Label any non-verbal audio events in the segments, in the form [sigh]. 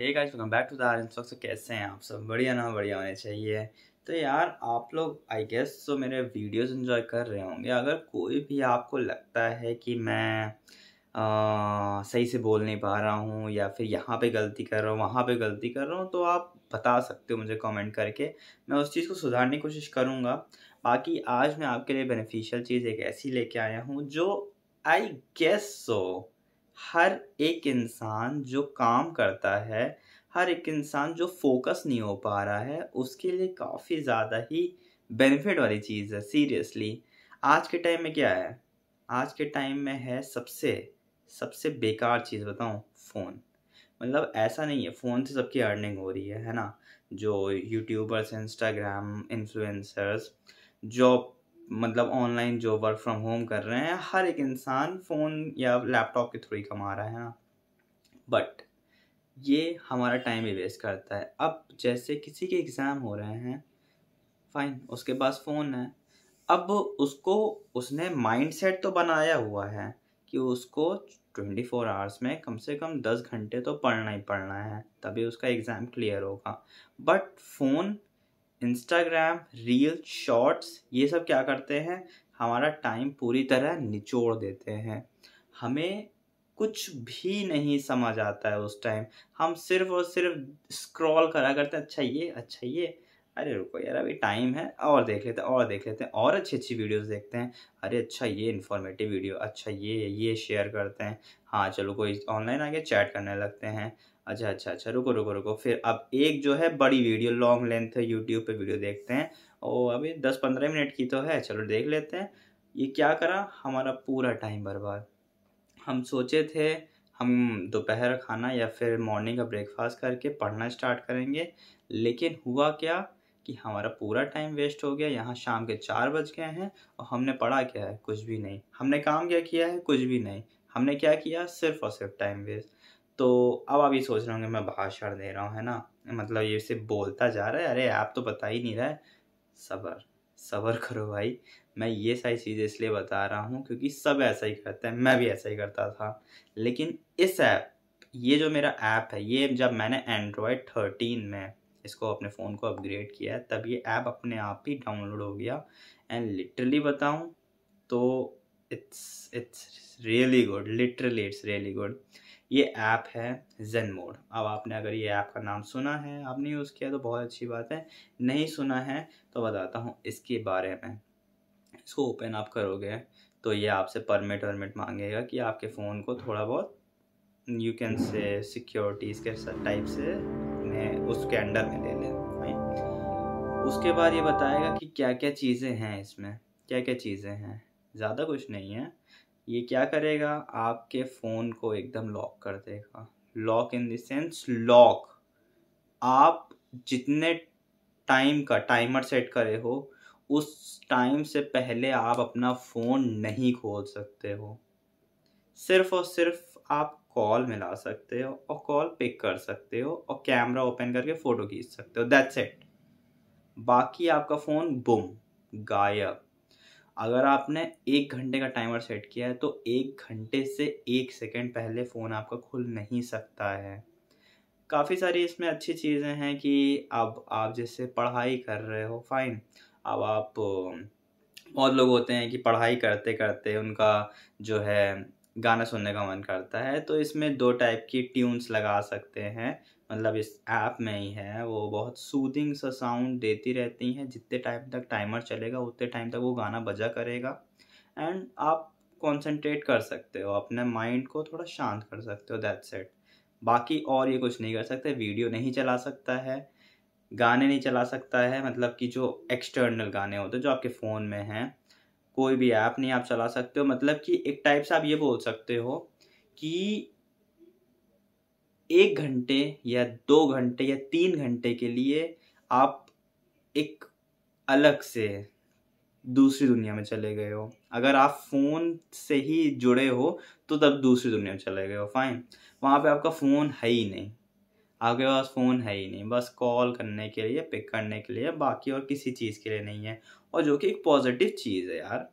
guys welcome back to the R कैसे हैं आप सब बढ़िया ना बढ़िया होने चाहिए तो यार आप लोग आई गेस तो मेरे वीडियोस एंजॉय कर रहे होंगे अगर कोई भी आपको लगता है कि मैं आ, सही से बोल नहीं पा रहा हूँ या फिर यहाँ पे गलती कर रहा हूँ वहाँ पे गलती कर रहा हूँ तो आप बता सकते हो मुझे कमेंट करके मैं उस चीज़ को सुधारने की कोशिश करूँगा बाकी आज मैं आपके लिए बेनिफिशियल चीज़ एक ऐसी लेके आया हूँ जो आई गेस सो हर एक इंसान जो काम करता है हर एक इंसान जो फोकस नहीं हो पा रहा है उसके लिए काफ़ी ज़्यादा ही बेनिफिट वाली चीज़ है सीरियसली आज के टाइम में क्या है आज के टाइम में है सबसे सबसे बेकार चीज़ बताऊँ फ़ोन मतलब ऐसा नहीं है फ़ोन से सबकी अर्निंग हो रही है है ना जो यूट्यूबर्स इंस्टाग्राम इन्फ्लुएंसर्स जॉब मतलब ऑनलाइन जो वर्क फ्रॉम होम कर रहे हैं हर एक इंसान फ़ोन या लैपटॉप के थ्रू ही कमा रहा है ना बट ये हमारा टाइम भी वेस्ट करता है अब जैसे किसी के एग्ज़ाम हो रहे हैं फाइन उसके पास फ़ोन है अब उसको उसने माइंडसेट तो बनाया हुआ है कि उसको ट्वेंटी फोर आवर्स में कम से कम दस घंटे तो पढ़ना ही पढ़ना है तभी उसका एग्ज़ाम क्लियर होगा but phone Instagram reel shorts ये सब क्या करते हैं हमारा टाइम पूरी तरह निचोड़ देते हैं हमें कुछ भी नहीं समझ आता है उस टाइम हम सिर्फ और सिर्फ स्क्रॉल करा करते हैं अच्छा ये अच्छा ये अरे रुको यार अभी टाइम है और देख लेते हैं और देख लेते हैं और अच्छी अच्छी वीडियोस देखते हैं अरे अच्छा ये इन्फॉर्मेटिव वीडियो अच्छा ये ये शेयर करते हैं हाँ चलो कोई ऑनलाइन आके चैट करने लगते हैं अच्छा अच्छा अच्छा रुको रुको रुको फिर अब एक जो है बड़ी वीडियो लॉन्ग लेंथ यूट्यूब पे वीडियो देखते हैं ओ अभी दस पंद्रह मिनट की तो है चलो देख लेते हैं ये क्या करा हमारा पूरा टाइम बर्बाद हम सोचे थे हम दोपहर खाना या फिर मॉर्निंग का ब्रेकफास्ट करके पढ़ना स्टार्ट करेंगे लेकिन हुआ क्या कि हमारा पूरा टाइम वेस्ट हो गया यहाँ शाम के चार बज गए हैं और हमने पढ़ा क्या है कुछ भी नहीं हमने काम क्या किया है कुछ भी नहीं हमने क्या किया सिर्फ और सिर्फ टाइम वेस्ट तो अब आप ये सोच रहे होंगे मैं भाषण दे रहा हूँ है ना मतलब ये सिर्फ बोलता जा रहा है अरे आप तो बता ही नहीं रहा है सबर सबर करो भाई मैं ये सारी चीज़ें इसलिए बता रहा हूँ क्योंकि सब ऐसा ही करते हैं मैं भी ऐसा ही करता था लेकिन इस ऐप ये जो मेरा ऐप है ये जब मैंने एंड्रॉयड थर्टीन में इसको अपने फ़ोन को अपग्रेड किया है तब ये ऐप अपने आप ही डाउनलोड हो गया एंड लिटरली बताऊँ तो it's it's really good literally it's really good ये ऐप है जेन मोड अब आपने अगर ये ऐप का नाम सुना है आपने यूज़ किया तो बहुत अच्छी बात है नहीं सुना है तो बताता हूँ इसके बारे में इसको ओपन आप करोगे तो ये आपसे परमिट वर्मिट मांगेगा कि आपके फ़ोन को थोड़ा बहुत यू कैन से सिक्योरिटीज़ के टाइप से उसके अंडर में ले लें उसके बाद ये बताएगा कि क्या क्या चीज़ें हैं इसमें क्या क्या चीज़ें हैं ज़्यादा कुछ नहीं है ये क्या करेगा आपके फ़ोन को एकदम लॉक कर देगा लॉक इन देंस लॉक आप जितने टाइम का टाइमर सेट करे हो उस टाइम से पहले आप अपना फ़ोन नहीं खोल सकते हो सिर्फ और सिर्फ आप कॉल मिला सकते हो और कॉल पिक कर सकते हो और कैमरा ओपन करके फ़ोटो खींच सकते हो दैट्स इट बाकी आपका फ़ोन बुम गायब अगर आपने एक घंटे का टाइमर सेट किया है तो एक घंटे से एक सेकेंड पहले फ़ोन आपका खुल नहीं सकता है काफ़ी सारी इसमें अच्छी चीज़ें हैं कि अब आप जैसे पढ़ाई कर रहे हो फाइन अब आप बहुत लोग होते हैं कि पढ़ाई करते करते उनका जो है गाना सुनने का मन करता है तो इसमें दो टाइप की ट्यून्स लगा सकते हैं मतलब इस ऐप में ही है वो बहुत सूदिंग सा साउंड देती रहती हैं जितने टाइम तक टाइमर चलेगा उतने टाइम तक वो गाना बजा करेगा एंड आप कंसंट्रेट कर सकते हो अपने माइंड को थोड़ा शांत कर सकते हो दैट सेट बाकी और ये कुछ नहीं कर सकते वीडियो नहीं चला सकता है गाने नहीं चला सकता है मतलब कि जो एक्सटर्नल गाने होते हैं जो आपके फ़ोन में हैं कोई भी ऐप नहीं आप चला सकते हो मतलब कि एक टाइप से आप ये बोल सकते हो कि एक घंटे या दो घंटे या तीन घंटे के लिए आप एक अलग से दूसरी दुनिया में चले गए हो अगर आप फ़ोन से ही जुड़े हो तो तब दूसरी दुनिया में चले गए हो फाइन वहाँ पे आपका फ़ोन है ही नहीं आपके पास फ़ोन है ही नहीं बस कॉल करने के लिए पिक करने के लिए बाकी और किसी चीज़ के लिए नहीं है और जो कि एक पॉजिटिव चीज़ है यार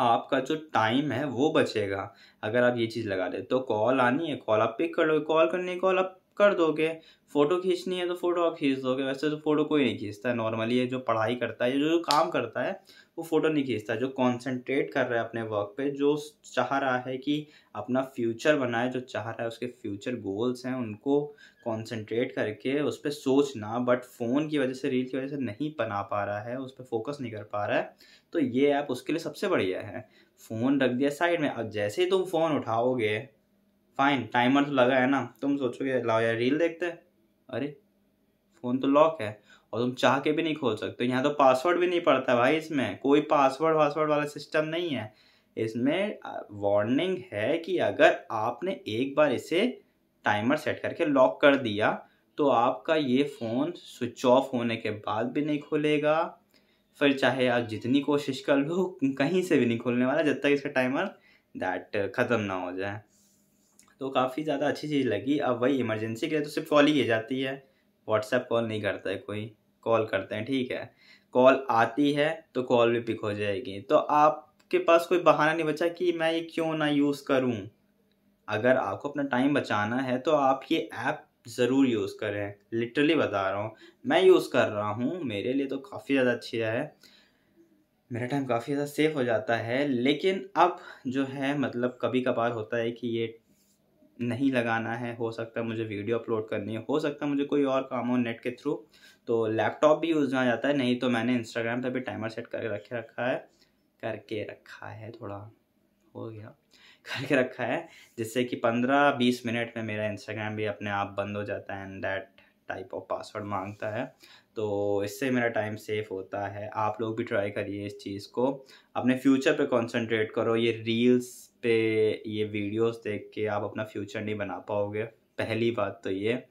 आपका जो टाइम है वो बचेगा अगर आप ये चीज़ लगा दे तो कॉल आनी है कॉल आप पिक कर लो कॉल करनी है कॉल आप कर दोगे फ़ोटो खींचनी है तो फ़ोटो आप खींच दोगे वैसे तो फ़ोटो कोई नहीं खींचता है नॉर्मली ये जो पढ़ाई करता है जो जो काम करता है वो फ़ोटो नहीं खींचता जो कंसंट्रेट कर रहा है अपने वर्क पे जो चाह रहा है कि अपना फ्यूचर बनाए जो चाह रहा है उसके फ्यूचर गोल्स हैं उनको कंसंट्रेट करके उस पर सोचना बट फ़ोन की वजह से रील की वजह से नहीं बना पा रहा है उस पर फोकस नहीं कर पा रहा है तो ये ऐप उसके लिए सबसे बढ़िया है फ़ोन रख दिया साइड में अब जैसे ही तुम फ़ोन उठाओगे फाइन टाइमर तो लगा है ना तुम सोचोगे लाओ यार रील देखते हैं अरे फ़ोन तो लॉक है और तुम चाह के भी नहीं खोल सकते यहाँ तो पासवर्ड भी नहीं पड़ता भाई इसमें कोई पासवर्ड वासवर्ड वाला सिस्टम नहीं है इसमें वार्निंग है कि अगर आपने एक बार इसे टाइमर सेट करके लॉक कर दिया तो आपका ये फ़ोन स्विच ऑफ होने के बाद भी नहीं खुलेगा फिर चाहे आप जितनी कोशिश कर लो कहीं से भी नहीं खुलने वाला जब तक इसका टाइमर दैट ख़त्म ना हो जाए तो काफ़ी ज़्यादा अच्छी चीज़ लगी अब वही इमरजेंसी के लिए तो सिर्फ कॉल ही की जाती है व्हाट्सएप कॉल नहीं करता है कोई कॉल करते हैं ठीक है कॉल आती है तो कॉल भी पिक हो जाएगी तो आपके पास कोई बहाना नहीं बचा कि मैं ये क्यों ना यूज़ करूँ अगर आपको अपना टाइम बचाना है तो आप ये ऐप ज़रूर यूज़ करें लिटरली बता रहा हूँ मैं यूज़ कर रहा हूँ मेरे लिए तो काफ़ी ज़्यादा अच्छी है मेरा टाइम काफ़ी ज़्यादा सेफ हो जाता है लेकिन अब जो है मतलब कभी कभार होता है कि ये नहीं लगाना है हो सकता है मुझे वीडियो अपलोड करनी है हो सकता है मुझे कोई और काम हो नेट के थ्रू तो लैपटॉप भी यूज़ में जाता है नहीं तो मैंने इंस्टाग्राम पर भी टाइमर सेट करके रखे रखा है करके रखा है थोड़ा हो गया [laughs] करके रखा है जिससे कि पंद्रह बीस मिनट में मेरा इंस्टाग्राम भी अपने आप बंद हो जाता है and that type of password मांगता है तो इससे मेरा टाइम सेफ होता है आप लोग भी ट्राई करिए इस चीज़ को अपने फ्यूचर पे कंसंट्रेट करो ये रील्स पे ये वीडियोस देख के आप अपना फ्यूचर नहीं बना पाओगे पहली बात तो ये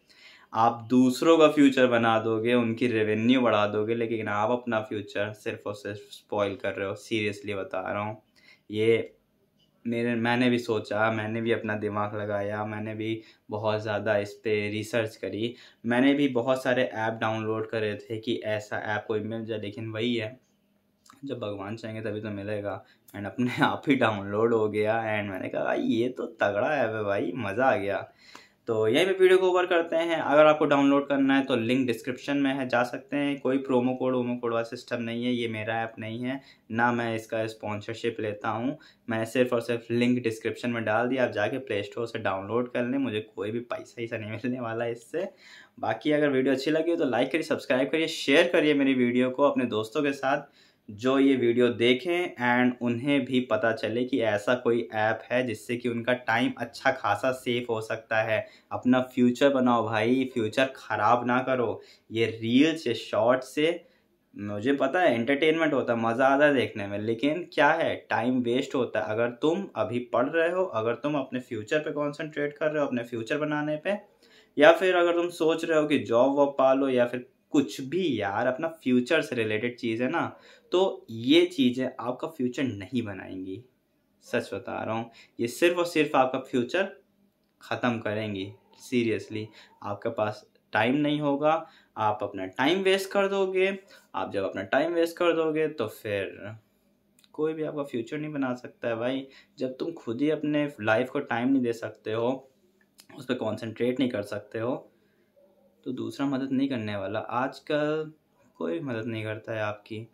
आप दूसरों का फ्यूचर बना दोगे उनकी रेवेन्यू बढ़ा दोगे लेकिन आप अपना फ्यूचर सिर्फ और सिर्फ स्पॉइल कर रहे हो सीरियसली बता रहा हूँ ये मेरे मैंने भी सोचा मैंने भी अपना दिमाग लगाया मैंने भी बहुत ज़्यादा इस पर रिसर्च करी मैंने भी बहुत सारे ऐप डाउनलोड करे थे कि ऐसा ऐप कोई मिल जाए लेकिन वही है जब भगवान चाहेंगे तभी तो मिलेगा एंड अपने आप ही डाउनलोड हो गया एंड मैंने कहा ये तो तगड़ा ऐप है भाई मज़ा आ गया तो यही पे वीडियो को ओवर करते हैं अगर आपको डाउनलोड करना है तो लिंक डिस्क्रिप्शन में है जा सकते हैं कोई प्रोमो कोड वोमो कोड वाला सिस्टम नहीं है ये मेरा ऐप नहीं है ना मैं इसका स्पॉन्सरशिप लेता हूँ मैं सिर्फ और सिर्फ लिंक डिस्क्रिप्शन में डाल दिया आप जाके प्ले स्टोर से डाउनलोड कर लें मुझे कोई भी पैसा ही नहीं मिलने वाला है इससे बाकी अगर वीडियो अच्छी लगी हो तो लाइक करिए सब्सक्राइब करिए शेयर करिए मेरी वीडियो को अपने दोस्तों के साथ जो ये वीडियो देखें एंड उन्हें भी पता चले कि ऐसा कोई ऐप है जिससे कि उनका टाइम अच्छा खासा सेफ हो सकता है अपना फ्यूचर बनाओ भाई फ्यूचर ख़राब ना करो ये रील्स ये शॉर्ट्स से मुझे पता है एंटरटेनमेंट होता है मज़ा आता है देखने में लेकिन क्या है टाइम वेस्ट होता है अगर तुम अभी पढ़ रहे हो अगर तुम अपने फ्यूचर पे कंसंट्रेट कर रहे हो अपने फ्यूचर बनाने पे या फिर अगर तुम सोच रहे हो कि जॉब वॉब पा लो या फिर कुछ भी यार अपना फ्यूचर से रिलेटेड चीज़ है ना तो ये चीज़ें आपका फ्यूचर नहीं बनाएंगी सच बता रहा हूँ ये सिर्फ और सिर्फ आपका फ्यूचर ख़त्म करेंगी सीरियसली आपके पास टाइम नहीं होगा आप अपना टाइम वेस्ट कर दोगे आप जब अपना टाइम वेस्ट कर दोगे तो फिर कोई भी आपका फ्यूचर नहीं बना सकता है भाई जब तुम खुद ही अपने लाइफ को टाइम नहीं दे सकते हो उस पर कॉन्सेंट्रेट नहीं कर सकते हो तो दूसरा मदद नहीं करने वाला आजकल कोई मदद नहीं करता है आपकी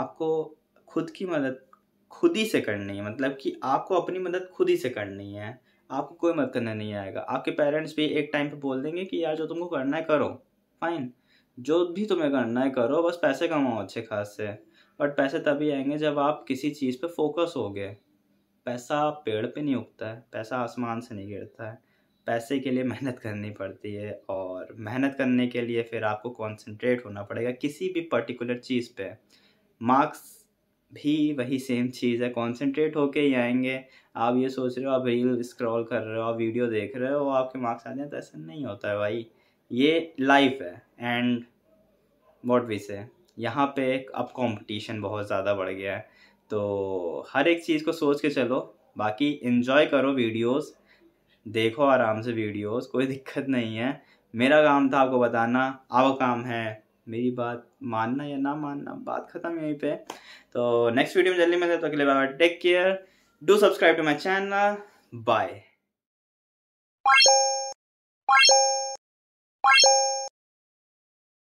आपको खुद की मदद खुद ही से करनी है मतलब कि आपको अपनी मदद खुद ही से करनी है आपको कोई मदद करना नहीं आएगा आपके पेरेंट्स भी एक टाइम पे बोल देंगे कि यार जो तुमको करना है करो फाइन जो भी तुम्हें करना है करो बस पैसे कमाओ अच्छे खास से बट पैसे तभी आएंगे जब आप किसी चीज़ पे फोकस हो गए पैसा पेड़ पे नहीं उगता है पैसा आसमान से नहीं गिरता है पैसे के लिए मेहनत करनी पड़ती है और मेहनत करने के लिए फिर आपको कॉन्सनट्रेट होना पड़ेगा किसी भी पर्टिकुलर चीज़ पे मार्क्स भी वही सेम चीज़ है कॉन्सनट्रेट होके ही आएंगे आप ये सोच रहे हो आप रील स्क्रॉल कर रहे हो आप वीडियो देख रहे हो आपके मार्क्स आ जाए तो ऐसा नहीं होता है भाई ये लाइफ है एंड वॉट वी से यहाँ पे अब कंपटीशन बहुत ज़्यादा बढ़ गया है तो हर एक चीज़ को सोच के चलो बाकी इन्जॉय करो वीडियोज़ देखो आराम से वीडियोस कोई दिक्कत नहीं है मेरा काम था आपको बताना आप काम है मेरी बात मानना या ना मानना बात ख़त्म यहीं पे तो नेक्स्ट वीडियो में जल्दी मिलते तो अगले बार take care do subscribe to my channel bye